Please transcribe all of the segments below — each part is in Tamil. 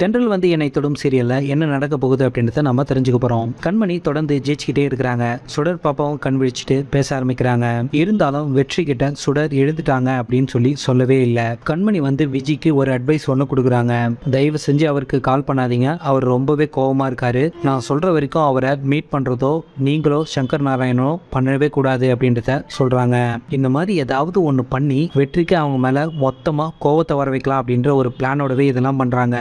தென்றல் வந்து என்னை தொடும் சீரியல்ல என்ன நடக்க போகுது அப்படின்றத நம்ம தெரிஞ்சுக்க போறோம் கண்மணி தொடர்ந்து ஜெயிச்சுக்கிட்டே இருக்கிறாங்க சுடர் பாப்பாவும் கண் விழிச்சுட்டு பேச ஆரம்பிக்கிறாங்க இருந்தாலும் வெற்றி கிட்ட சுடர் எழுந்துட்டாங்க அப்படின்னு சொல்லி சொல்லவே இல்லை கண்மணி வந்து விஜய்க்கு ஒரு அட்வைஸ் ஒன்று கொடுக்குறாங்க தயவு செஞ்சு அவருக்கு கால் பண்ணாதீங்க அவர் ரொம்பவே கோபமா இருக்காரு நான் சொல்ற வரைக்கும் அவரை மீட் பண்றதோ நீங்களோ சங்கர் நாராயணோ பண்ணவே கூடாது அப்படின்றத சொல்றாங்க இந்த மாதிரி ஏதாவது ஒன்று பண்ணி வெற்றிக்கு அவங்க மேல மொத்தமா கோவத்தை வர வைக்கலாம் அப்படின்ற ஒரு பிளானோடவே இதெல்லாம் பண்றாங்க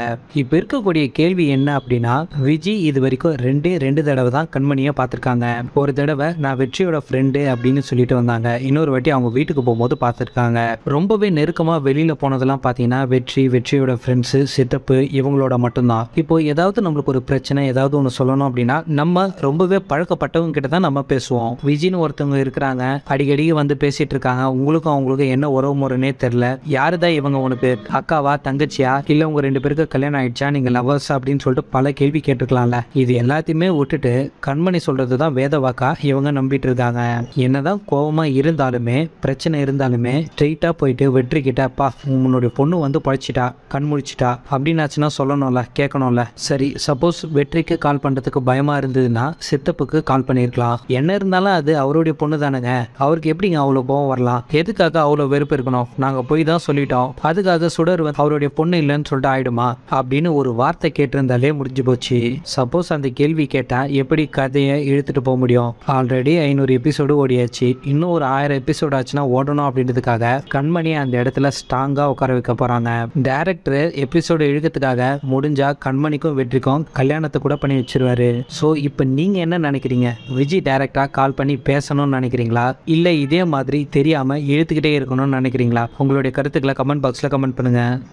இப்போ இருக்கக்கூடிய கேள்வி என்ன அப்படின்னா விஜி இது வரைக்கும் ரெண்டே ரெண்டு தடவை தான் கண்மணியை பார்த்துருக்காங்க ஒரு தடவை நான் வெற்றியோட ஃப்ரெண்டு அப்படின்னு சொல்லிட்டு வந்தாங்க இன்னொரு வாட்டி அவங்க வீட்டுக்கு போகும்போது பார்த்துருக்காங்க ரொம்பவே நெருக்கமாக வெளியில் போனதெல்லாம் பார்த்தீங்கன்னா வெற்றி வெற்றியோட ஃப்ரெண்ட்ஸு சித்தப்பு இவங்களோட மட்டும்தான் இப்போ ஏதாவது நம்மளுக்கு ஒரு பிரச்சனை ஏதாவது ஒன்று சொல்லணும் அப்படின்னா நம்ம ரொம்பவே பழக்கப்பட்டவங்க கிட்ட தான் நம்ம பேசுவோம் விஜின்னு ஒருத்தவங்க இருக்கிறாங்க அடிக்கடி வந்து பேசிட்டு இருக்காங்க உங்களுக்கும் அவங்களுக்கும் என்ன உறவு முறைனே தெரில யாருதான் இவங்க உனக்கு அக்காவா தங்கச்சியா இல்லை உங்க ரெண்டு பேருக்கு கல்யாணம் ஆகிட்டு ஆயிடுச்சா நீங்கள் லவர்ஸ் அப்படின்னு சொல்லிட்டு பல கேள்வி கேட்டுக்கலாம்ல இது எல்லாத்தையுமே விட்டுட்டு கண்மணி சொல்கிறது தான் வேத வாக்கா இவங்க நம்பிட்டு இருக்காங்க என்னதான் கோபமா இருந்தாலுமே பிரச்சனை இருந்தாலுமே ஸ்ட்ரெயிட்டாக போயிட்டு வெற்றி பா உன்னுடைய பொண்ணு வந்து பழிச்சிட்டா கண் முழிச்சிட்டா அப்படின்னாச்சுன்னா சொல்லணும்ல கேட்கணும்ல சரி சப்போஸ் வெற்றிக்கு கால் பண்ணுறதுக்கு பயமாக இருந்ததுன்னா சித்தப்புக்கு கால் பண்ணியிருக்கலாம் என்ன இருந்தாலும் அது அவருடைய பொண்ணு தானுங்க அவருக்கு எப்படிங்க அவ்வளோ கோபம் வரலாம் எதுக்காக அவ்வளோ வெறுப்பு இருக்கணும் நாங்கள் போய் தான் சொல்லிட்டோம் அதுக்காக சுடர் அவருடைய பொண்ணு இல்லைன்னு சொல்லிட்டு ஆயிடுமா அப்படின்னு அப்படின்னு ஒரு வார்த்தை கேட்டிருந்தாலே முடிஞ்சு போச்சு சப்போஸ் அந்த கேள்வி கேட்டால் எப்படி கதையை இழுத்துட்டு போக முடியும் ஆல்ரெடி ஐநூறு எபிசோடு ஓடியாச்சு இன்னும் ஒரு ஆயிரம் எபிசோடு ஆச்சுன்னா ஓடணும் அப்படின்றதுக்காக கண்மணியை அந்த இடத்துல ஸ்ட்ராங்காக உட்கார வைக்க போகிறாங்க டேரக்டர் எபிசோடு இழுக்கிறதுக்காக முடிஞ்சா கண்மணிக்கும் வெற்றிக்கும் கல்யாணத்தை கூட பண்ணி வச்சிருவாரு ஸோ இப்போ நீங்கள் என்ன நினைக்கிறீங்க விஜய் டேரக்டாக கால் பண்ணி பேசணும்னு நினைக்கிறீங்களா இல்லை இதே மாதிரி தெரியாமல் இழுத்துக்கிட்டே இருக்கணும்னு நினைக்கிறீங்களா உங்களுடைய கருத்துக்களை கமெண்ட் பாக்ஸில் கமெண்ட் பண்ணுங்கள்